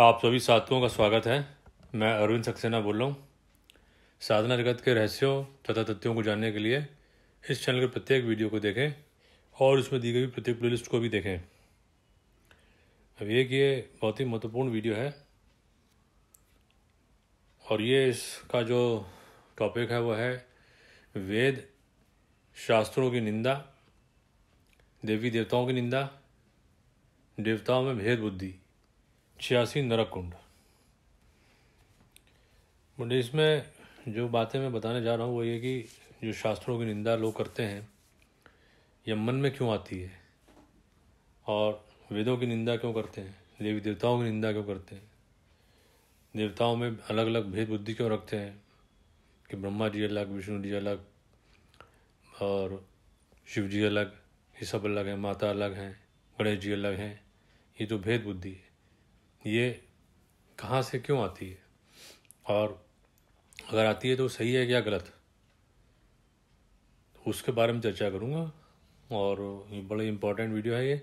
आप सभी साधकों का स्वागत है मैं अरविंद सक्सेना बोल रहा हूँ साधना जगत के रहस्यों तथा तथ्यों को जानने के लिए इस चैनल के प्रत्येक वीडियो को देखें और उसमें दी गई प्रत्येक प्लेलिस्ट को भी देखें अब एक ये बहुत ही महत्वपूर्ण वीडियो है और ये इसका जो टॉपिक है वो है वेद शास्त्रों की निंदा देवी देवताओं की निंदा देवताओं में भेद बुद्धि छियासी नरक कुंड इसमें जो बातें मैं बताने जा रहा हूँ वो ये कि जो शास्त्रों की निंदा लोग करते हैं यह मन में क्यों आती है और वेदों की निंदा क्यों करते हैं देवी देवताओं की निंदा क्यों करते हैं देवताओं में अलग अलग भेद बुद्धि क्यों रखते हैं कि ब्रह्मा जी अलग विष्णु जी अलग और शिव जी अलग ये सब अलग हैं माता अलग हैं गणेश जी अलग हैं ये तो भेद बुद्धि है ये कहाँ से क्यों आती है और अगर आती है तो सही है या गलत उसके बारे में चर्चा करूँगा और ये बड़ी इम्पोर्टेंट वीडियो है ये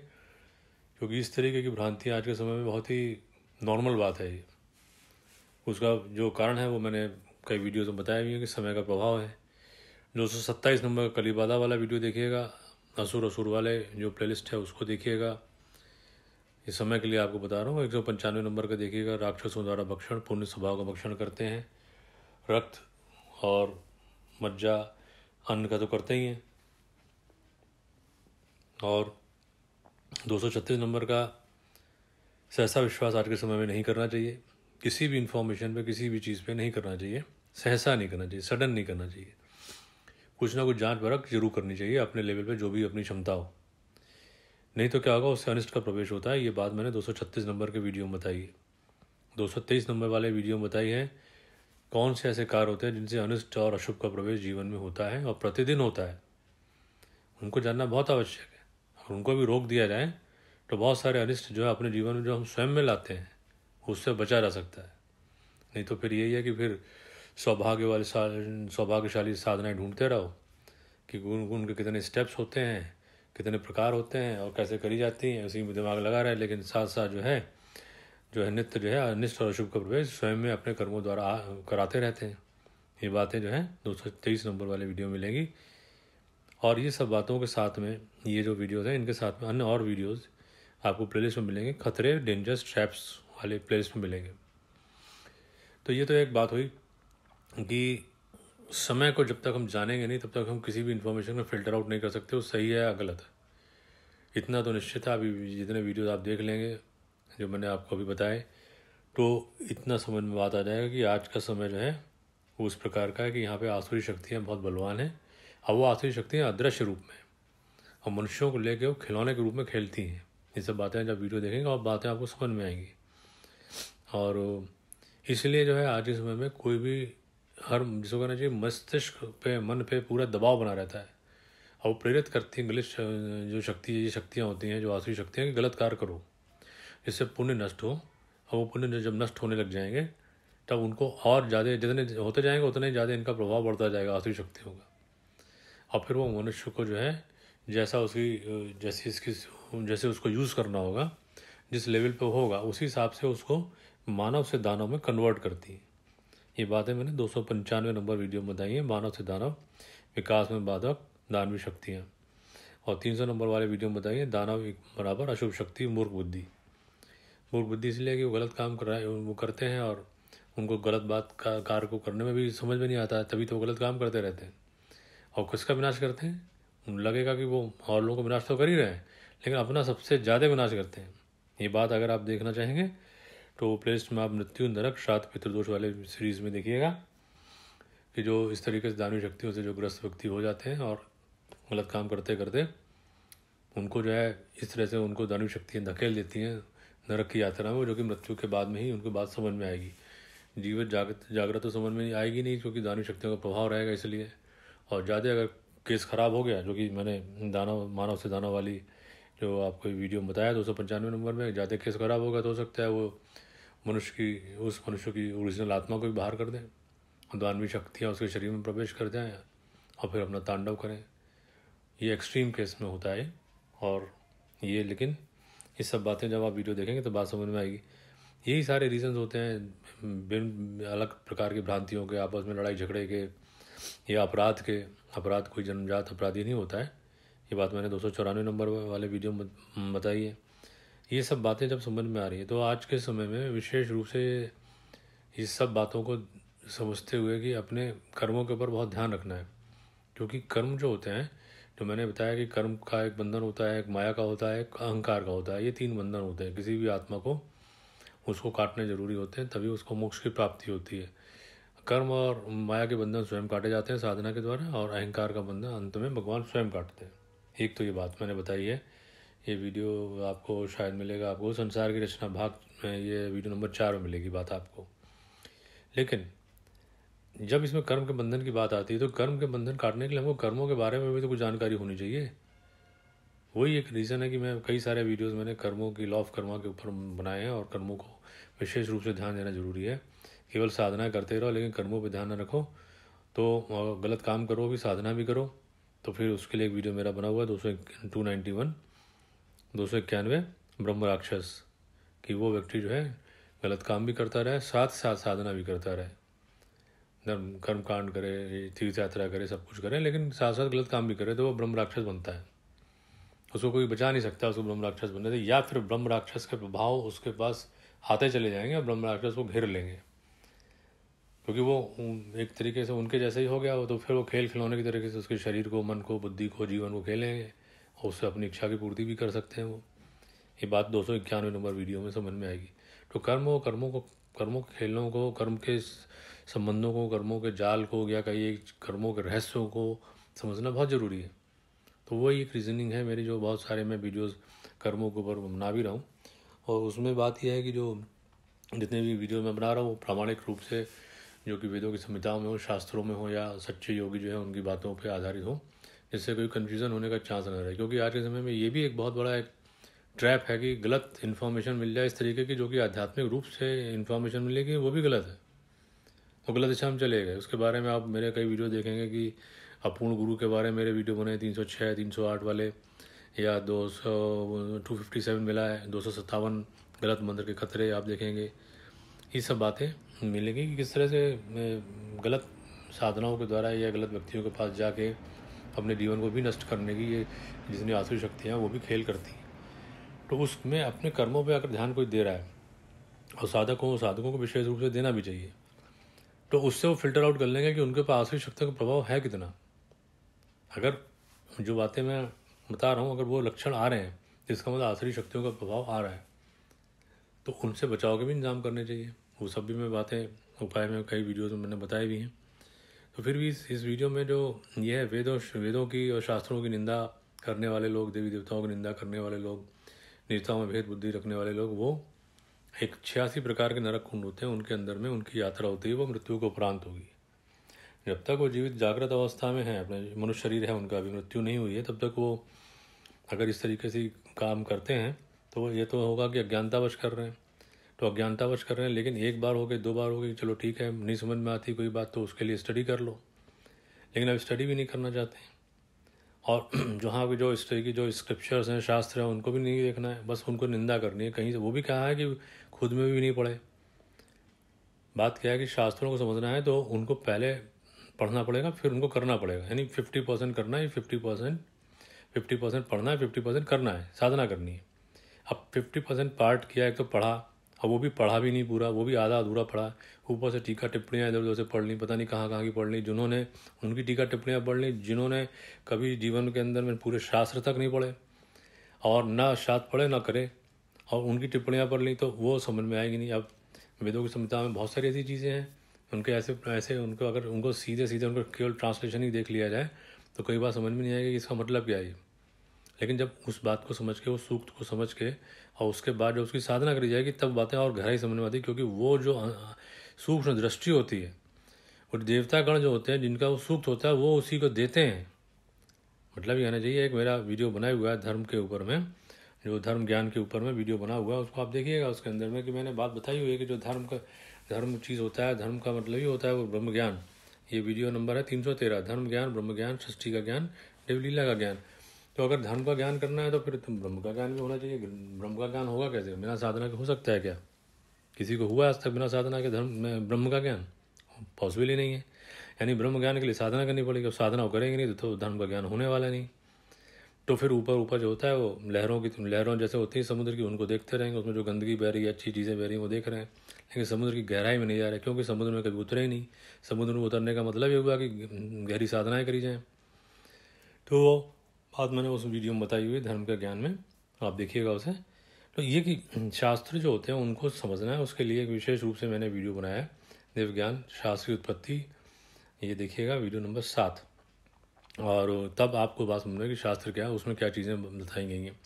क्योंकि इस तरीके की भ्रांतियाँ आज के समय में बहुत ही नॉर्मल बात है ये उसका जो कारण है वो मैंने कई वीडियो में बताया भी है कि समय का प्रभाव है दो सौ सत्ताईस नंबर का कलीबादा वाला वीडियो देखिएगा असुर असुर वाले जो प्लेलिस्ट है उसको देखिएगा इस समय के लिए आपको बता रहा हूँ एक सौ पंचानवे नंबर का देखिएगा राक्षसों द्वारा भक्षण पुण्य स्वभाव का भक्षण करते हैं रक्त और मज्जा अन्न का तो करते ही हैं और दो सौ छत्तीस नंबर का सहसा विश्वास आज के समय में नहीं करना चाहिए किसी भी इंफॉर्मेशन पे किसी भी चीज़ पे नहीं करना चाहिए सहसा नहीं करना चाहिए सडन नहीं करना चाहिए कुछ ना कुछ जांच परख जरूर करनी चाहिए अपने लेवल पे जो भी अपनी क्षमता हो नहीं तो क्या होगा उससे अनिष्ट का प्रवेश होता है ये बात मैंने 236 नंबर के वीडियो में बताई है 223 नंबर वाले वीडियो में बताई है कौन से ऐसे कार्य होते हैं जिनसे अनिष्ट और अशुभ का प्रवेश जीवन में होता है और प्रतिदिन होता है उनको जानना बहुत आवश्यक है और उनको भी रोक दिया जाए तो बहुत सारे अनिष्ट जो है अपने जीवन में जो हम स्वयं में लाते हैं उससे बचा जा सकता है नहीं तो फिर यही है कि फिर सौभाग्य वाले सौभाग्यशाली साधनाएँ ढूंढते रहो कि उनके कितने स्टेप्स होते हैं कितने प्रकार होते हैं और कैसे करी जाती हैं उसी में दिमाग लगा रहा है लेकिन साथ साथ जो है जो है नित्य जो है अनिष्ट और अशुभ का प्रवेश स्वयं में अपने कर्मों द्वारा कराते रहते हैं ये बातें जो है दो सौ तेईस नंबर वाले वीडियो में मिलेंगी और ये सब बातों के साथ में ये जो वीडियोज़ हैं इनके साथ में अन्य और वीडियोज़ आपको प्ले में मिलेंगे खतरे डेंजरस ट्रैप्स वाले प्ले में मिलेंगे तो ये तो एक बात हुई कि समय को जब तक हम जानेंगे नहीं तब तक हम किसी भी इन्फॉर्मेशन को फिल्टर आउट नहीं कर सकते वो सही है या गलत है इतना तो निश्चित है अभी जितने वीडियोज़ आप देख लेंगे जो मैंने आपको अभी बताए तो इतना समझ में बात आ जाएगा कि आज का समय जो है वो उस प्रकार का है कि यहाँ पे आसुरी शक्तियाँ बहुत बलवान हैं और वो आसुरी शक्तियाँ अदृश्य रूप में और मनुष्यों को लेके वो खिलौने के रूप में खेलती हैं ये सब बातें जब वीडियो देखेंगे और बातें आपको समझ में आएंगी और इसलिए जो है आज के समय में कोई भी हर जिसको कहना चाहिए मस्तिष्क पे मन पे पूरा दबाव बना रहता है और वो प्रेरित करती हैं गलत जो शक्ति ये शक्तियाँ होती हैं जो आसुरी शक्तियाँ कि गलत कार्य करो जिससे पुण्य नष्ट हो और वो पुण्य जब नष्ट होने लग जाएंगे तब उनको और ज़्यादा जितने होते जाएंगे उतने ज़्यादा इनका प्रभाव बढ़ता जाएगा आसुरी शक्तियों का और फिर वो मनुष्य को जो है जैसा उसकी जैसी इसकी जैसे उसको यूज़ करना होगा जिस लेवल पे होगा उसी हिसाब से उसको मानव से दानव में कन्वर्ट करती है ये बातें मैंने दो सौ पंचानवे नंबर वीडियो में बताई हैं मानव से दानव विकास में बाधक दानवी शक्तियाँ और तीन सौ नंबर वाले वीडियो में बताइए दानव बराबर अशुभ शक्ति मूर्ख बुद्धि मूर्ख बुद्धि इसलिए कि वो गलत काम कर रहे हैं वो करते हैं और उनको गलत बात का कार्य को करने में भी समझ में नहीं आता है तभी तो वो गलत काम करते रहते हैं और किसका विनाश करते हैं लगेगा कि वो और लोगों को विनाश तो कर ही रहे हैं लेकिन अपना सबसे ज़्यादा विनाश करते हैं ये बात अगर आप देखना चाहेंगे तो प्लेलिस्ट में आप मृत्यु नरक श्राद्ध पितृदोष वाले सीरीज़ में देखिएगा कि जो इस तरीके से दानवी शक्तियों से जो ग्रस्त व्यक्ति हो जाते हैं और गलत काम करते करते उनको जो है इस तरह से उनको दानवी शक्तियाँ धकेल देती हैं नरक की यात्रा में जो कि मृत्यु के बाद में ही उनको बात समझ में आएगी जीवित जागृत जागृत तो समझ में आएगी नहीं क्योंकि दानवी शक्तियों का प्रभाव रहेगा इसलिए और ज़्यादा अगर केस ख़राब हो गया जो कि मैंने दानव मानव से दानव वाली जो आपको वीडियो में बताया दो सौ पंचानवे नंबर में ज़्यादा केस ख़राब होगा तो हो सकता है वो मनुष्य की उस मनुष्य की ओरिजिनल आत्मा को भी बाहर कर दें और दानवी शक्तियाँ उसके शरीर में प्रवेश कर जाएँ और फिर अपना तांडव करें ये एक्सट्रीम केस में होता है और ये लेकिन ये सब बातें जब आप वीडियो देखेंगे तो बात समझ में आएगी यही सारे रीजंस होते हैं बिन अलग प्रकार की भ्रांतियों के आपस में लड़ाई झगड़े के या अपराध के अपराध कोई जन्मजात अपराधी नहीं होता है ये बात मैंने दो सौ चौरानवे नंबर वाले वीडियो में बताई है ये सब बातें जब समझ में आ रही है तो आज के समय में विशेष रूप से इस सब बातों को समझते हुए कि अपने कर्मों के ऊपर बहुत ध्यान रखना है क्योंकि कर्म जो होते हैं जो मैंने बताया कि कर्म का एक बंधन होता है एक माया का होता है एक अहंकार का होता है ये तीन बंधन होते हैं किसी भी आत्मा को उसको काटने जरूरी होते हैं तभी उसको मोक्ष की प्राप्ति होती है कर्म और माया के बंधन स्वयं काटे जाते हैं साधना के द्वारा और अहंकार का बंधन अंत में भगवान स्वयं काटते हैं एक तो ये बात मैंने बताई है ये वीडियो आपको शायद मिलेगा आपको संसार की रचना भाग में ये वीडियो नंबर चार में मिलेगी बात आपको लेकिन जब इसमें कर्म के बंधन की बात आती है तो कर्म के बंधन काटने के लिए हमको कर्मों के बारे में भी तो कुछ जानकारी होनी चाहिए वही एक रीज़न है कि मैं कई सारे वीडियोस मैंने कर्मों की लॉ ऑफ कर्मा के ऊपर बनाए हैं और कर्मों को विशेष रूप से ध्यान देना जरूरी है केवल साधना करते रहो लेकिन कर्मों पर ध्यान न रखो तो गलत काम करो भी साधना भी करो तो फिर उसके लिए एक वीडियो मेरा बना हुआ है दो सौ टू नाइन्टी वन दो सौ इक्यानवे ब्रह्म राक्षस कि वो व्यक्ति जो है गलत काम भी करता रहे साथ साथ साधना भी करता रहे धर्म कर्म कांड करे तीर्थ यात्रा करे सब कुछ करे लेकिन साथ साथ गलत काम भी करे तो वो ब्रह्म राक्षस बनता है उसको कोई बचा नहीं सकता उसको ब्रह्म राक्षस बनने से या फिर ब्रह्म राक्षस के प्रभाव उसके पास आते चले जाएंगे और ब्रह्म राक्षस को घेर लेंगे क्योंकि वो एक तरीके से उनके जैसे ही हो गया वो तो फिर वो खेल खिलौने की तरीके से उसके शरीर को मन को बुद्धि को जीवन को खेलेंगे और उससे अपनी इच्छा की पूर्ति भी कर सकते हैं वो ये बात दो सौ इक्यानवे नंबर वीडियो में समझ में आएगी तो कर्म और कर्मों को कर्मों के खेलों को कर्म के संबंधों को कर्मों के जाल को या कई कर्मों के रहस्यों को समझना बहुत ज़रूरी है तो वही एक रीजनिंग है मेरी जो बहुत सारे मैं वीडियोस कर्मों के ऊपर बना भी रहा हूँ और उसमें बात यह है कि जो जितने भी वीडियो मैं बना रहा हूँ वो प्रामाणिक रूप से जो कि वेदों की संहिताओं में हो शास्त्रों में हो या सच्चे योगी जो है उनकी बातों पर आधारित हो जिससे कोई कन्फ्यूज़न होने का चांस ना रहे क्योंकि आज के समय में ये भी एक बहुत बड़ा एक ट्रैप है कि गलत इन्फॉर्मेशन मिल जाए इस तरीके की जो कि आध्यात्मिक रूप से इन्फॉर्मेशन मिलेगी वो भी गलत है वो गलत दिशा में चले गए उसके बारे में आप मेरे कई वीडियो देखेंगे कि अपूर्ण गुरु के बारे में मेरे वीडियो बने तीन सौ छः तीन सौ आठ वाले या दो सौ टू फिफ्टी सेवन मिला है दो सौ सत्तावन गलत मंदिर के खतरे आप देखेंगे ये सब बातें मिलेंगी कि किस तरह से गलत साधनाओं के द्वारा या गलत व्यक्तियों के पास जाके अपने जीवन को भी नष्ट करने की ये जितनी आसुरी शक्तियाँ वो भी खेल करती हैं तो उसमें अपने कर्मों पर अगर ध्यान कोई दे रहा है और साधकों और साधकों को विशेष रूप से देना भी चाहिए तो उससे वो फिल्टर आउट कर लेंगे कि उनके पास आसुरी शक्ति का प्रभाव है कितना अगर जो बातें मैं बता रहा हूँ अगर वो लक्षण आ रहे हैं जिसका मतलब आसुरी शक्तियों का प्रभाव आ रहा है तो उनसे बचाव के भी इंतजाम करने चाहिए वो सब भी मैं बातें उपाय में कई वीडियोज़ में मैंने बताई भी हैं तो फिर भी इस, इस वीडियो में जो ये है वेदों वेदों की और शास्त्रों की निंदा करने वाले लोग देवी देवताओं की निंदा करने वाले लोग नेताओं में भेद बुद्धि रखने वाले लोग वो एक छियासी प्रकार के नरक कुंड होते हैं उनके अंदर में उनकी यात्रा होती है वो मृत्यु के उपरांत होगी जब तक वो जीवित जागृत अवस्था में है अपने मनुष्य शरीर है उनका अभी मृत्यु नहीं हुई है तब तक वो अगर इस तरीके से काम करते हैं तो ये तो होगा कि अज्ञानतावश कर रहे हैं तो अज्ञानतावश कर रहे हैं लेकिन एक बार हो गई दो बार हो गई चलो ठीक है नहीं समझ में आती कोई बात तो उसके लिए स्टडी कर लो लेकिन अब स्टडी भी नहीं करना चाहते हैं और जहाँ की जो स्टडी की जो स्क्रिप्चर्स हैं शास्त्र हैं उनको भी नहीं देखना है बस उनको निंदा करनी है कहीं से वो भी कहा है कि खुद में भी नहीं पढ़े बात क्या है कि शास्त्रों को समझना है तो उनको पहले पढ़ना पड़ेगा फिर उनको करना पड़ेगा यानी फिफ्टी परसेंट करना है फिफ्टी परसेंट फिफ्टी परसेंट पढ़ना है फिफ्टी परसेंट करना है साधना करनी है अब फिफ्टी परसेंट पार्ट किया एक तो पढ़ा और वो भी पढ़ा भी नहीं पूरा वो भी आधा अधूरा पढ़ा ऊपर से टीका टिप्पणियाँ इधर उधर से पढ़ ली पता नहीं कहाँ कहाँ की पढ़ ली जिन्होंने उनकी टीका टिप्पणियाँ पढ़ ली जिन्होंने कभी जीवन के अंदर में पूरे शास्त्र तक नहीं पढ़े और ना शास्त्र पढ़े ना करे और उनकी टिप्पणियाँ पढ़ ली तो वो समझ में आएगी नहीं अब वेदों की संहिता में बहुत सारी ऐसी चीज़ें हैं उनके ऐसे ऐसे उनको अगर उनको सीधे सीधे उनको केवल ट्रांसलेशन ही देख लिया जाए तो कई बार समझ में नहीं आएगी कि इसका मतलब क्या है लेकिन जब उस बात को समझ के उस सूक्त को समझ के और उसके बाद जब उसकी साधना करी जाएगी तब बातें और गहराई समझ में आती है क्योंकि वो जो सूक्ष्म दृष्टि होती है और देवतागण जो होते हैं जिनका वो सूक्त होता है वो उसी को देते हैं मतलब ये आना चाहिए एक मेरा वीडियो बनाया हुआ है धर्म के ऊपर में जो धर्म ज्ञान के ऊपर में वीडियो बना हुआ है उसको आप देखिएगा उसके अंदर में कि मैंने बात बताई हुई है कि जो धर्म का धर्म चीज़ होता है धर्म का मतलब ही होता है वो ब्रह्म ज्ञान ये वीडियो नंबर है तीन सौ तेरह धर्म ज्ञान ब्रह्म ज्ञान सृष्टि का ज्ञान देवलीला का ज्ञान तो अगर धर्म का ज्ञान करना है तो फिर तुम तो ब्रह्म का ज्ञान भी होना चाहिए ब्रह्म का ज्ञान होगा कैसे बिना साधना के हो सकता है क्या किसी को हुआ आज तक बिना साधना के धर्म में ब्रह्म का ज्ञान पॉसिबल ही नहीं है यानी ब्रह्म ज्ञान के लिए साधना करनी पड़ेगी अब साधना करेंगे नहीं तो धर्म का ज्ञान होने वाला नहीं तो फिर ऊपर ऊपर जो होता है वो लहरों की लहरों जैसे होती है समुद्र की उनको देखते रहेंगे उसमें जो गंदगी बह रही है अच्छी चीज़ें बह रही हैं वो देख रहे हैं लेकिन समुद्र की गहराई में नहीं जा रहे क्योंकि समुद्र में कभी उतरे ही नहीं समुद्र में उतरने का मतलब ये हुआ कि गहरी साधनाएँ करी जाएँ तो बात मैंने उस वीडियो में बताई हुई धर्म का ज्ञान में आप देखिएगा उसे तो ये कि शास्त्र जो होते हैं उनको समझना है उसके लिए एक विशेष रूप से मैंने वीडियो बनाया है ज्ञान शास्त्र की उत्पत्ति ये देखिएगा वीडियो नंबर सात और तब आपको बात समझना कि शास्त्र क्या है उसमें क्या चीज़ें बताई गई हैं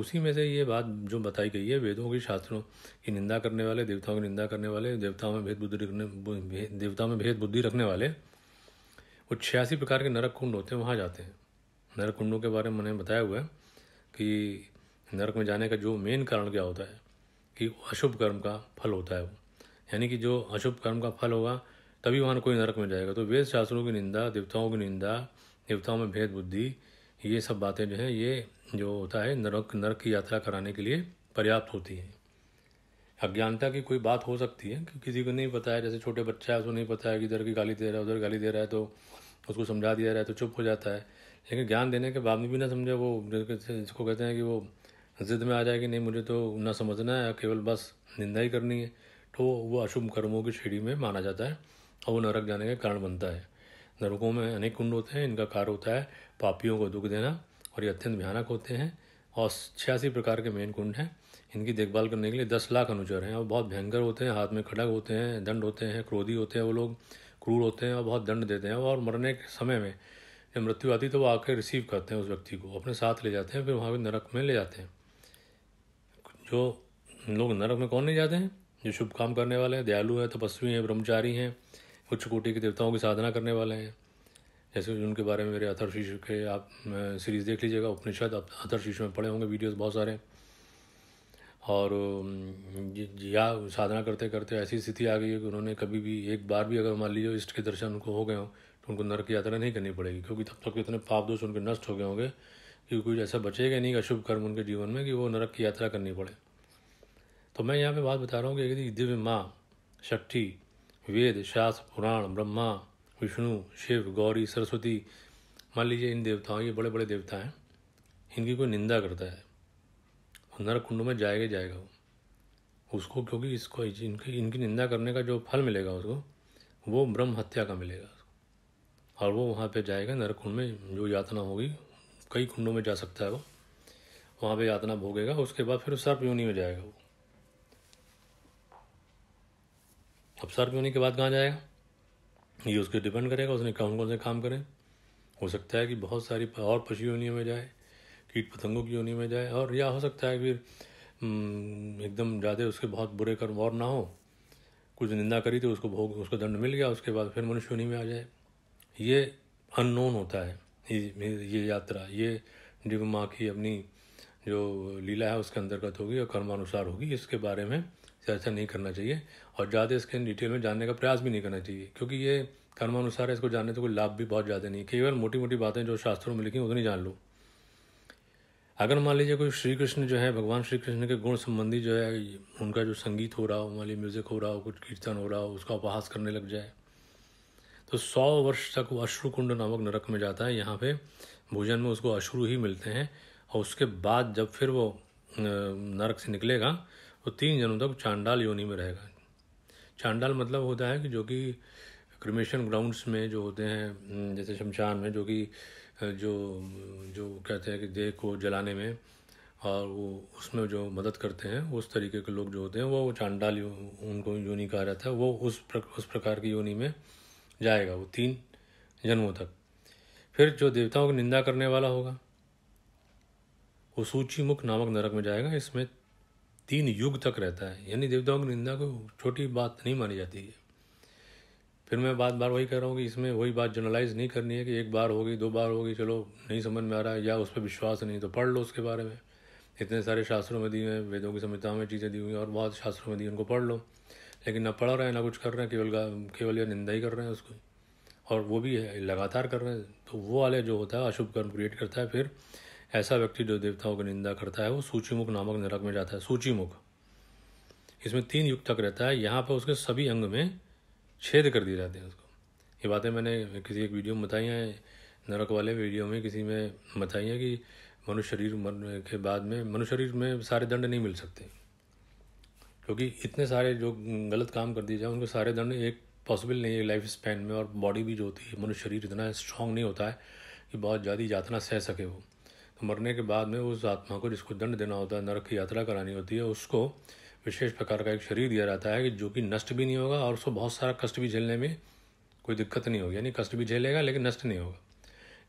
उसी में से ये बात जो बताई गई है वेदों की शास्त्रों की निंदा करने वाले देवताओं की निंदा करने वाले देवताओं में भेद बुद्धि रखने देवताओं में भेद बुद्धि रखने वाले वो छियासी प्रकार के नरक कुंड होते हैं वहाँ जाते हैं नरक कुंडों के बारे में मैंने बताया हुआ है कि नरक में जाने का जो मेन कारण क्या होता है कि अशुभ कर्म का फल होता है वो यानी कि जो अशुभ कर्म का फल होगा तभी वहाँ कोई नरक में जाएगा तो वेद शास्त्रों की निंदा देवताओं की निंदा देवताओं में भेद बुद्धि ये सब बातें जो हैं ये जो होता है नरक नरक की यात्रा कराने के लिए पर्याप्त होती हैं अज्ञानता की कोई बात हो सकती है कि किसी को नहीं पता है जैसे छोटे बच्चा है उसको नहीं पता है कि इधर की गाली दे रहा है उधर गाली दे रहा है तो उसको समझा दिया रहा है तो चुप हो जाता है लेकिन ज्ञान देने के बाद में भी ना समझे वो जिसको कहते हैं कि वो जिद में आ जाए कि नहीं मुझे तो ना समझना है केवल बस निंदा ही करनी है तो वो अशुभ कर्मों की श्रेणी में माना जाता है और वो नरक जाने का कारण बनता है नरकों में अनेक कुंड होते हैं इनका कार्य होता है पापियों को दुख देना और ये अत्यंत भयानक होते हैं और छियासी प्रकार के मेन कुंड हैं इनकी देखभाल करने के लिए दस लाख अनुचर हैं और बहुत भयंकर होते हैं हाथ में खड़क होते हैं दंड होते हैं क्रोधी होते हैं वो लोग क्रूर होते हैं और बहुत दंड देते हैं और मरने के समय में या मृत्यु आती तो वो आकर रिसीव करते हैं उस व्यक्ति को अपने साथ ले जाते हैं फिर वहाँ भी नरक में ले जाते हैं जो लोग नरक में कौन नहीं जाते हैं जो शुभ काम करने वाले हैं दयालु हैं तपस्वी हैं ब्रह्मचारी हैं उच्च कोटि के देवताओं की साधना करने वाले हैं जैसे उनके बारे में मेरे अथर शीश के आप सीरीज़ देख लीजिएगा उपनिषद अथर शीश में पड़े होंगे वीडियोज़ बहुत सारे और या साधना करते करते ऐसी स्थिति आ गई है कि उन्होंने कभी भी एक बार भी अगर मान लीजिए इष्ट के दर्शन उनको हो गए हों तो उनको नरक यात्रा नहीं करनी पड़ेगी क्योंकि तब तक तो इतने पाप दोष उनके नष्ट हो गए होंगे कि कुछ ऐसा बचेगा नहीं अशुभ कर्म उनके जीवन में कि वो नरक की यात्रा करनी पड़े तो मैं यहाँ पे बात बता रहा हूँ कि यदि दिव्य माँ शक्ति वेद शास्त्र पुराण ब्रह्मा विष्णु शिव गौरी सरस्वती मान लीजिए इन देवताओं ये बड़े बड़े देवता हैं इनकी कोई निंदा करता है अंदर कुंड में जाएगा जाएगा वो उसको क्योंकि इसको इनकी इनकी निंदा करने का जो फल मिलेगा उसको वो ब्रह्म हत्या का मिलेगा और वो वहाँ पे जाएगा नरकुंड में जो यातना होगी कई कुंडों में जा सकता है वो वहाँ पे यातना भोगेगा उसके बाद फिर सर्प योनि में जाएगा वो अब सर्प योनि के बाद कहाँ जाएगा ये उसके डिपेंड करेगा उसने कौन कौन से काम करें हो सकता है कि बहुत सारी और पशु योनियों में जाए कीट पतंगों की योनि में जाए और या हो सकता है फिर हम्म, एकदम ज़्यादा उसके बहुत बुरे कर्म और ना हो कुछ निंदा करी तो उसको भोग उसको दंड मिल गया उसके बाद फिर मनुष्य योनि में आ जाए ये अननोन होता है ये यात्रा ये दिव्य माँ की अपनी जो लीला है उसके अंतर्गत होगी और कर्मानुसार होगी इसके बारे में चर्चा नहीं करना चाहिए और ज़्यादा इसके डिटेल में जानने का प्रयास भी नहीं करना चाहिए क्योंकि ये कर्मानुसार है इसको जानने से कोई लाभ भी बहुत ज़्यादा नहीं केवल मोटी मोटी बातें जो शास्त्रों में लिखी उतनी जान लो अगर मान लीजिए कोई श्री कृष्ण जो है भगवान श्री कृष्ण के गुण संबंधी जो है उनका जो संगीत हो रहा हो मान लीजिए म्यूज़िक हो रहा हो कुछ कीर्तन हो रहा हो उसका उपहास करने लग जाए तो सौ वर्ष तक वो अश्रुकुंड नामक नरक में जाता है यहाँ पे भोजन में उसको अश्रु ही मिलते हैं और उसके बाद जब फिर वो नरक से निकलेगा वो तो तीन जनों तक चांडाल योनि में रहेगा चांडाल मतलब होता है कि जो कि क्रिमेशन ग्राउंड्स में जो होते हैं जैसे शमशान में जो कि जो जो कहते हैं कि देह को जलाने में और वो उसमें जो मदद करते हैं उस तरीके के लोग जो होते हैं वो चांडाल उनको योनि कहा जाता है वो उस प्र, उस प्रकार की योनि में जाएगा वो तीन जन्मों तक फिर जो देवताओं की निंदा करने वाला होगा वो सूचीमुख नामक नरक में जाएगा इसमें तीन युग तक रहता है यानी देवताओं की निंदा को छोटी बात नहीं मानी जाती है फिर मैं बार बार वही कह रहा हूँ कि इसमें वही बात जनरलाइज नहीं करनी है कि एक बार होगी दो बार होगी चलो नहीं समझ में आ रहा है या उस पर विश्वास नहीं तो पढ़ लो उसके बारे में इतने सारे शास्त्रों में दिए हैं वेदों की संहिताओं में चीज़ें दी हुई हैं और बहुत शास्त्रों में दी उनको पढ़ लो लेकिन ना पढ़ रहे हैं ना कुछ कर रहे हैं केवल केवल या निंदा ही कर रहे हैं उसको और वो भी है लगातार कर रहे हैं तो वो वाले जो होता है अशुभ कर्म क्रिएट करता है फिर ऐसा व्यक्ति जो देवताओं की निंदा करता है वो सूचीमुख नामक नरक में जाता है सूचीमुख इसमें तीन युग तक रहता है यहाँ पर उसके सभी अंग में छेद कर दिए जाते हैं उसको ये बातें मैंने किसी एक वीडियो में बताई हैं नरक वाले वीडियो में किसी में बताई हैं कि मनुष्य शरीर मरने के बाद में मनुष्य शरीर में सारे दंड नहीं मिल सकते क्योंकि इतने सारे जो गलत काम कर दिए जाए उनके सारे दंड एक पॉसिबल नहीं है लाइफ स्पैन में और बॉडी भी जो होती है मनुष्य शरीर इतना स्ट्रांग नहीं होता है कि बहुत ज़्यादा यातना सह सके वो तो मरने के बाद में उस आत्मा को जिसको दंड देना होता है नरक की यात्रा करानी होती है उसको विशेष प्रकार का एक शरीर दिया जाता है कि जो कि नष्ट भी नहीं होगा और उसको बहुत सारा कष्ट भी झेलने में कोई दिक्कत नहीं होगी यानी कष्ट भी झेलेगा लेकिन नष्ट नहीं होगा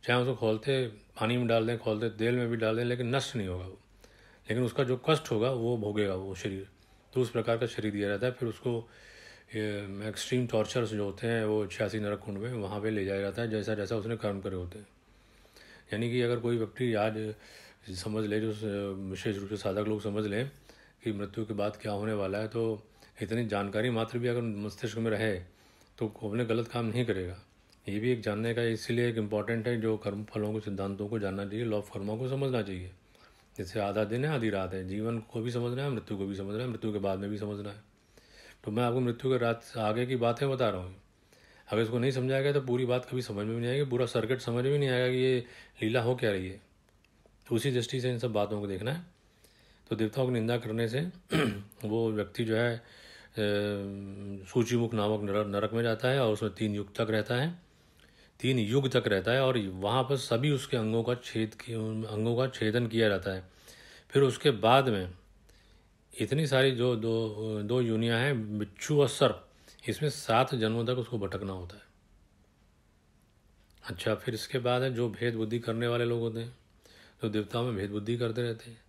चाहे उसको खोलते पानी में डाल दें खोलते तेल में भी डाल दें लेकिन नष्ट नहीं होगा वो लेकिन उसका जो कष्ट होगा वो भोगेगा वो शरीर तो उस प्रकार का शरीर दिया जाता है फिर उसको एक्सट्रीम टॉर्चर्स जो होते हैं वो छियासी नरक कुंड में वहाँ पर ले जाया जाता है जैसा जैसा उसने कर्म करे होते हैं यानी कि अगर कोई व्यक्ति आज समझ ले जो विशेष रूप से साधक लोग समझ लें कि मृत्यु के बाद क्या होने वाला है तो इतनी जानकारी मात्र भी अगर मस्तिष्क में रहे तो अपने गलत काम नहीं करेगा ये भी एक जानने का इसीलिए एक इम्पॉर्टेंट है जो कर्म फलों को सिद्धांतों को जानना चाहिए लॉ ऑफ को समझना चाहिए जैसे आधा दिन है आधी रात है जीवन को भी समझना है मृत्यु को भी समझना है मृत्यु के बाद में भी समझना है तो मैं आपको मृत्यु के रात आगे की बातें बता रहा हूँ अगर इसको नहीं समझाया गया तो पूरी बात कभी समझ में भी नहीं आएगी पूरा सर्किट समझ में भी नहीं आएगा कि ये लीला हो क्या रही है तो उसी दृष्टि से इन सब बातों को देखना है तो देवताओं की निंदा करने से वो व्यक्ति जो है सूचीमुख नामक नरक में जाता है और उसमें तीन युग तक रहता है तीन युग तक रहता है और वहाँ पर सभी उसके अंगों का छेद अंगों का छेदन किया जाता है फिर उसके बाद में इतनी सारी जो दो दो यूनियाँ हैं बिच्छू और सर्प इसमें सात जन्मों तक उसको भटकना होता है अच्छा फिर इसके बाद है जो भेद बुद्धि करने वाले लोग होते हैं जो तो देवताओं में भेद बुद्धि करते रहते हैं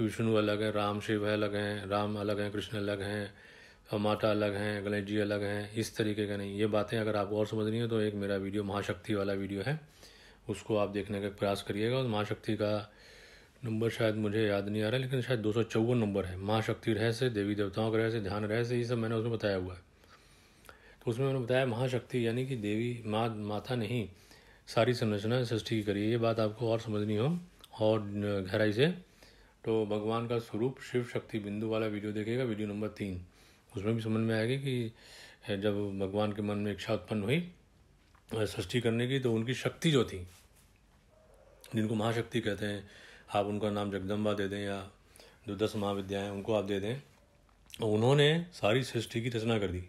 विष्णु अलग है राम शिव है अलग हैं राम अलग हैं कृष्ण अलग हैं माता अलग हैं गणेश जी अलग हैं इस तरीके का नहीं ये बातें अगर आपको और समझनी है तो एक मेरा वीडियो महाशक्ति वाला वीडियो है उसको आप देखने का प्रयास करिएगा और महाशक्ति का नंबर शायद मुझे याद नहीं आ रहा लेकिन शायद दो नंबर है महाशक्ति रह से देवी देवताओं का रह से ध्यान रह से ये सब मैंने उसमें बताया हुआ है तो उसमें मैंने बताया महाशक्ति यानी कि देवी माँ माता नहीं सारी संरचना सृष्टि की करिए ये बात आपको और समझनी हो और गहराई से तो भगवान का स्वरूप शिव शक्ति बिंदु वाला वीडियो देखेगा वीडियो नंबर तीन उसमें भी समझ में आएगी कि जब भगवान के मन में इच्छा उत्पन्न हुई सृष्टि करने की तो उनकी शक्ति जो थी जिनको महाशक्ति कहते हैं आप उनका नाम जगदम्बा दे दें या जो दस महाविद्याएँ उनको आप दे दें और तो उन्होंने सारी सृष्टि की रचना कर दी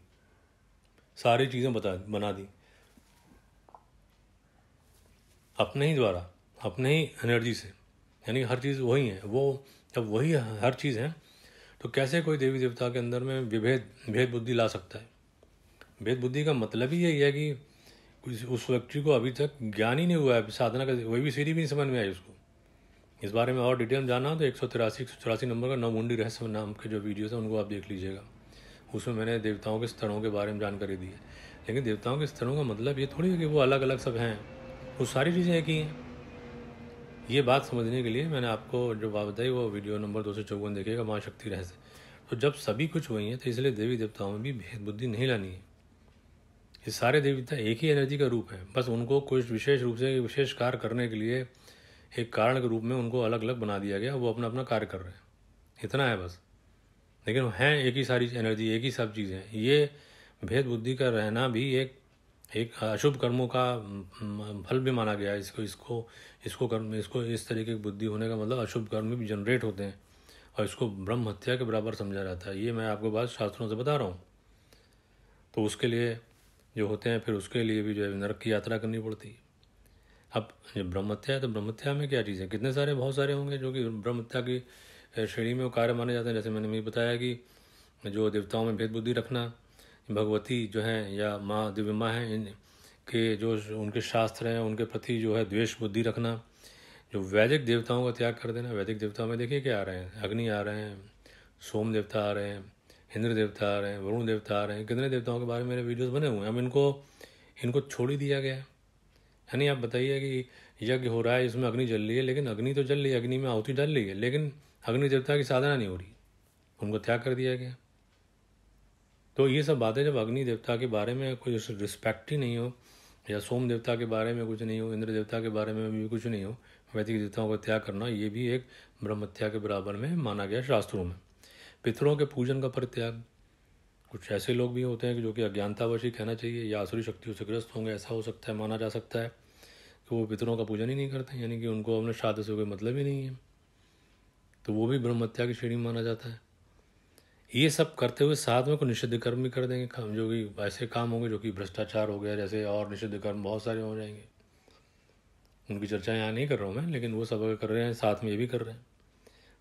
सारी चीज़ें बता बना दी अपने ही द्वारा अपने ही एनर्जी से यानी हर चीज़ वही है वो जब वही हर चीज़ है तो कैसे कोई देवी देवता के अंदर में विभेद भेद बुद्धि ला सकता है भेद बुद्धि का मतलब ही यही है कि उस व्यक्ति को अभी तक ज्ञान ही नहीं हुआ है साधना का वही भी सीढ़ी भी नहीं समझ में आई उसको इस बारे में और डिटेल जानना हो तो एक सौ तिरासी एक सौ चौरासी नंबर का नवमुंडी रहस्य नाम के जो वीडियोस हैं उनको आप देख लीजिएगा उसमें मैंने देवताओं के स्तरों के बारे में जानकारी दी है लेकिन देवताओं के स्तरों का मतलब ये थोड़ी है कि वो अलग अलग सब हैं वो सारी चीज़ें एक ही हैं ये बात समझने के लिए मैंने आपको जो बात बताई वो वीडियो नंबर दो सौ चौवन देखिएगा माँ शक्ति रहस्य तो जब सभी कुछ वही है तो इसलिए देवी देवताओं में भी भेद बुद्धि नहीं लानी है ये सारे देवी देवता एक ही एनर्जी का रूप है बस उनको कुछ विशेष रूप से विशेष कार्य करने के लिए एक कारण के रूप में उनको अलग अलग बना दिया गया वो अपना अपना कार्य कर रहे हैं इतना है बस लेकिन हैं एक ही सारी एनर्जी एक ही सब चीज़ें ये भेद बुद्धि का रहना भी एक एक अशुभ कर्मों का फल भी माना गया है इसको इसको इसको कर्म इसको इस तरीके की बुद्धि होने का मतलब अशुभ कर्म भी जनरेट होते हैं और इसको ब्रह्म हत्या के बराबर समझा जाता है ये मैं आपको बात शास्त्रों से बता रहा हूँ तो उसके लिए जो होते हैं फिर उसके लिए भी जो है नरक की यात्रा करनी पड़ती है अब जब ब्रह्मत्या है तो ब्रह्मत्या में क्या चीज़ है कितने सारे बहुत सारे होंगे जो कि ब्रह्मत्या की श्रेणी में वो कार्य माने जाते हैं जैसे मैंने भी बताया कि जो देवताओं में भेद बुद्धि रखना भगवती जो हैं या माँ दिव्य माँ हैं इन के जो उनके शास्त्र हैं उनके प्रति जो है द्वेष बुद्धि रखना जो वैदिक देवताओं का त्याग कर देना वैदिक देवताओं में देखिए क्या आ रहे हैं अग्नि आ रहे हैं सोम देवता आ रहे हैं इंद्र देवता आ रहे हैं वरुण देवता आ रहे हैं कितने देवताओं के बारे में मेरे वीडियोस बने हुए हैं अब इनको इनको छोड़ ही दिया गया है यानी आप बताइए कि यज्ञ हो रहा है इसमें अग्नि जल रही है लेकिन अग्नि तो जल रही है अग्नि में आहुति डाल रही है लेकिन अग्नि देवता की साधना नहीं हो रही उनको त्याग कर दिया गया तो ये सब बातें जब अग्नि देवता के बारे में कोई रिस्पेक्ट ही नहीं हो या सोम देवता के बारे में कुछ नहीं हो इंद्र देवता के बारे में भी कुछ नहीं हो वैदिक देवताओं का त्याग करना ये भी एक ब्रह्मत्या के बराबर में माना गया शास्त्रों में पितरों के पूजन का परित्याग कुछ ऐसे लोग भी होते हैं जो कि अज्ञानतावश ही कहना चाहिए या आसुरी शक्तियों से ग्रस्त होंगे ऐसा हो सकता है माना जा सकता है कि वो पितरों का पूजन ही नहीं करते यानी कि उनको अपने श्राद्ध से कोई मतलब ही नहीं है तो वो भी ब्रह्मत्या की श्रेणी माना जाता है ये सब करते हुए साथ में कोई निषिद्ध कर्म भी कर देंगे काम जो कि ऐसे काम होंगे जो कि भ्रष्टाचार हो गया जैसे और निषिद्ध कर्म बहुत सारे हो जाएंगे उनकी चर्चा यहाँ नहीं कर रहा हूँ मैं लेकिन वो सब अगर कर रहे हैं साथ में ये भी कर रहे हैं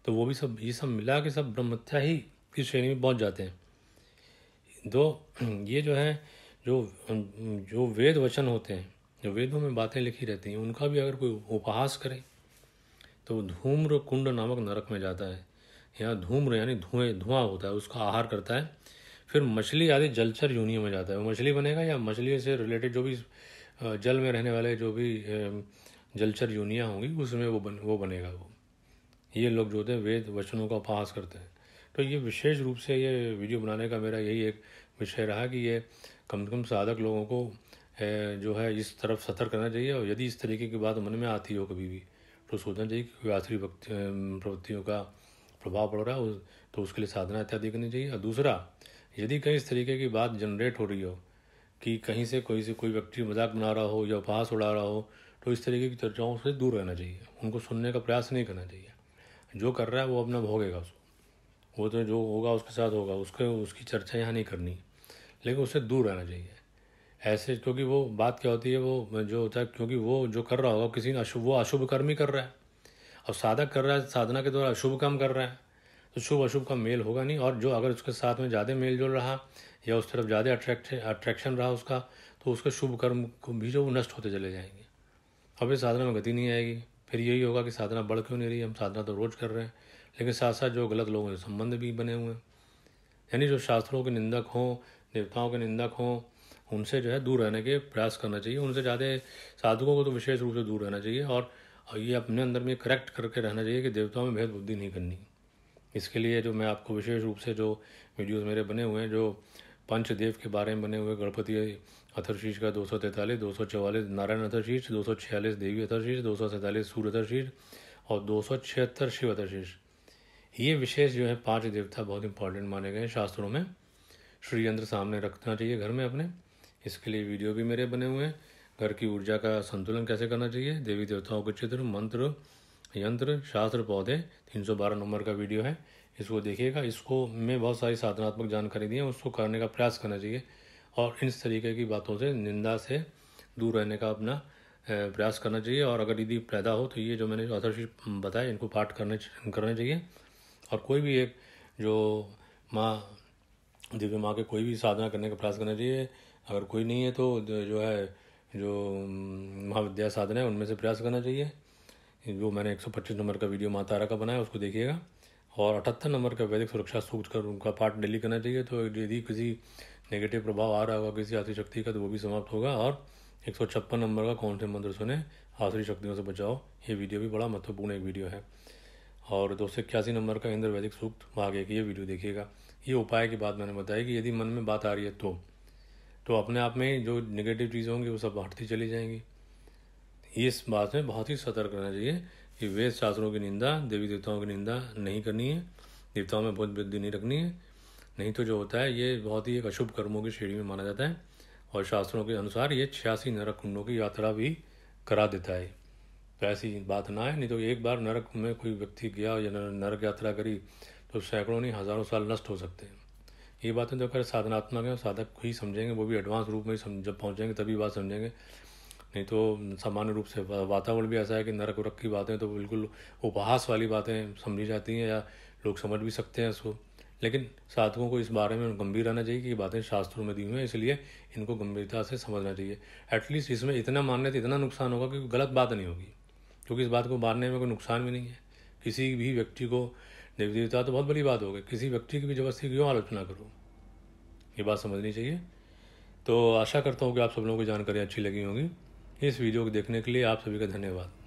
तो वो भी सब ये सब मिला के सब ब्रह्मत्या ही की श्रेणी में पहुँच जाते हैं दो ये जो है जो जो वेद वचन होते हैं जो वेदों में बातें लिखी रहती हैं उनका भी अगर कोई उपहास करे तो धूम्र कुंड नामक नरक में जाता है या धूम्र यानी धुएं धुआं होता है उसका आहार करता है फिर मछली आदि जलचर यूनियो में जाता है वो मछली बनेगा या मछली से रिलेटेड जो भी जल में रहने वाले जो भी जलचर यूनियाँ होंगी उसमें वो बन वो बनेगा वो ये लोग जो होते हैं वेद वचनों का उपहास करते हैं तो ये विशेष रूप से ये वीडियो बनाने का मेरा यही एक विषय रहा कि ये कम से कम साधक लोगों को जो है इस तरफ सतर्क करना चाहिए और यदि इस तरीके की बात मन में आती हो कभी भी तो सोचना चाहिए कि आखिरी प्रवृत्तियों का प्रभाव पड़ रहा है तो उसके लिए साधना इत्यादि करनी चाहिए और दूसरा यदि कहीं इस तरीके की बात जनरेट हो रही हो कि कहीं से कोई से कोई व्यक्ति मजाक बना रहा हो या उपहास उड़ा रहा हो तो इस तरीके की चर्चाओं से दूर रहना चाहिए उनको सुनने का प्रयास नहीं करना चाहिए जो कर रहा है वो अपना भोगेगा उसको वो तो जो होगा उसके साथ होगा उसके उसकी चर्चा यहाँ नहीं करनी लेकिन उससे दूर रहना चाहिए ऐसे क्योंकि वो बात क्या होती है वो जो होता है क्योंकि वो जो कर रहा होगा किसी ने अशुभ वो अशुभ कर्म ही कर रहा है अब साधक कर रहा है साधना के द्वारा अशुभ काम कर रहा है तो शुभ अशुभ का मेल होगा नहीं और जो अगर उसके साथ में ज़्यादा मेल जोल रहा या उस तरफ ज़्यादा अट्रैक्शन अट्रैक्शन रहा उसका तो उसके शुभ कर्म को भी जो नष्ट होते चले जाएंगे अब ये साधना में गति नहीं आएगी फिर यही होगा कि साधना बढ़ क्यों नहीं रही हम साधना तो रोज़ कर रहे हैं लेकिन साथ साथ जो गलत लोगों से संबंध भी बने हुए हैं यानी जो शास्त्रों के निंदक हों देवताओं के निंदक हों उनसे जो है दूर रहने के प्रयास करना चाहिए उनसे ज़्यादा साधकों को तो विशेष रूप से दूर रहना चाहिए और और ये अपने अंदर में करेक्ट करके रहना चाहिए कि देवताओं में भेद बुद्धि नहीं करनी इसके लिए जो मैं आपको विशेष रूप से जो वीडियोज़ मेरे बने हुए हैं जो पंचदेव के बारे में बने हुए गणपति अथरशीष का दो सौ तैंतालीस दो सौ चौवालीस नारायण अथरशीष दो सौ छियालीस देवी अथरशीष दो सौ सैंतालीस सूर्य अथरशीष और दो सौ छिहत्तर शिव अथरशीष ये विशेष जो है पांच देवता बहुत इंपॉर्टेंट माने गए हैं शास्त्रों में श्री यंत्र सामने रखना चाहिए घर में अपने इसके लिए वीडियो भी मेरे बने हुए हैं घर की ऊर्जा का संतुलन कैसे करना चाहिए देवी देवताओं के चित्र मंत्र यंत्र शास्त्र पौधे 312 नंबर का वीडियो है इसको देखिएगा इसको में बहुत सारी साधनात्मक जानकारी दी है उसको करने का प्रयास करना चाहिए और इस तरीके की बातों से निंदा से दूर रहने का अपना प्रयास करना चाहिए और अगर यदि पैदा हो तो ये जो मैंने ऑथरशिप बताया इनको पाठ करने करने चाहिए और कोई भी एक जो माँ दिव्य माँ के कोई भी साधना करने का प्रयास करना चाहिए अगर कोई नहीं है तो जो है जो महाविद्या साधन है उनमें से प्रयास करना चाहिए जो मैंने 125 नंबर का वीडियो तारा का बनाया उसको देखिएगा और अठहत्तर नंबर का वैदिक सुरक्षा सूत्र कर उनका पाठ डेली करना चाहिए तो यदि किसी नेगेटिव प्रभाव आ रहा होगा किसी आसुरी शक्ति का तो वो भी समाप्त होगा और एक सौ छप्पन नंबर का कौन से मंत्र सुने आसरी शक्तियों से बचाओ ये वीडियो भी बड़ा महत्वपूर्ण एक वीडियो है और दो सौ इक्यासी नंबर का इंद्र वैदिक सूक्त भाग एक ये वीडियो देखिएगा ये उपाय की बात मैंने बताई कि यदि मन में बात आ रही है तो तो अपने आप में जो नेगेटिव चीज़ें होंगी वो सब हटती चली जाएंगी इस बात में बहुत ही सतर्क रहना चाहिए कि वेद शास्त्रों की निंदा देवी देवताओं की निंदा नहीं करनी है देवताओं में बहुत वृद्धि नहीं रखनी है नहीं तो जो होता है ये बहुत ही एक अशुभ कर्मों की श्रेणी में माना जाता है और शास्त्रों के अनुसार ये छियासी नरक कुंडों की यात्रा भी करा देता है तो ऐसी बात ना है नहीं तो एक बार नरक में कोई व्यक्ति गया या नरक यात्रा करी तो सैकड़ों नहीं हज़ारों साल नष्ट हो सकते हैं ये बातें तो खैर साधनात्मक हैं साधक ही समझेंगे वो भी एडवांस रूप में समझ जब पहुँचेंगे तभी बात समझेंगे नहीं तो सामान्य रूप से वातावरण भी ऐसा है कि नरक उरक की बातें तो बिल्कुल उपहास वाली बातें समझी जाती हैं या लोग समझ भी सकते हैं इसको लेकिन साधकों को इस बारे में गंभीर रहना चाहिए कि ये बातें शास्त्रों में दी हुई हैं इसलिए इनको गंभीरता से समझना चाहिए एटलीस्ट इसमें इतना मानने तो इतना नुकसान होगा कि गलत बात नहीं होगी क्योंकि इस बात को मानने में कोई नुकसान भी नहीं है किसी भी व्यक्ति को देवी देवता तो बहुत बड़ी बात हो गई किसी व्यक्ति की भी जबरदस्ती क्यों आलोचना करो ये बात समझनी चाहिए तो आशा करता हूँ कि आप सब लोगों को जानकारी अच्छी लगी होगी इस वीडियो को देखने के लिए आप सभी का धन्यवाद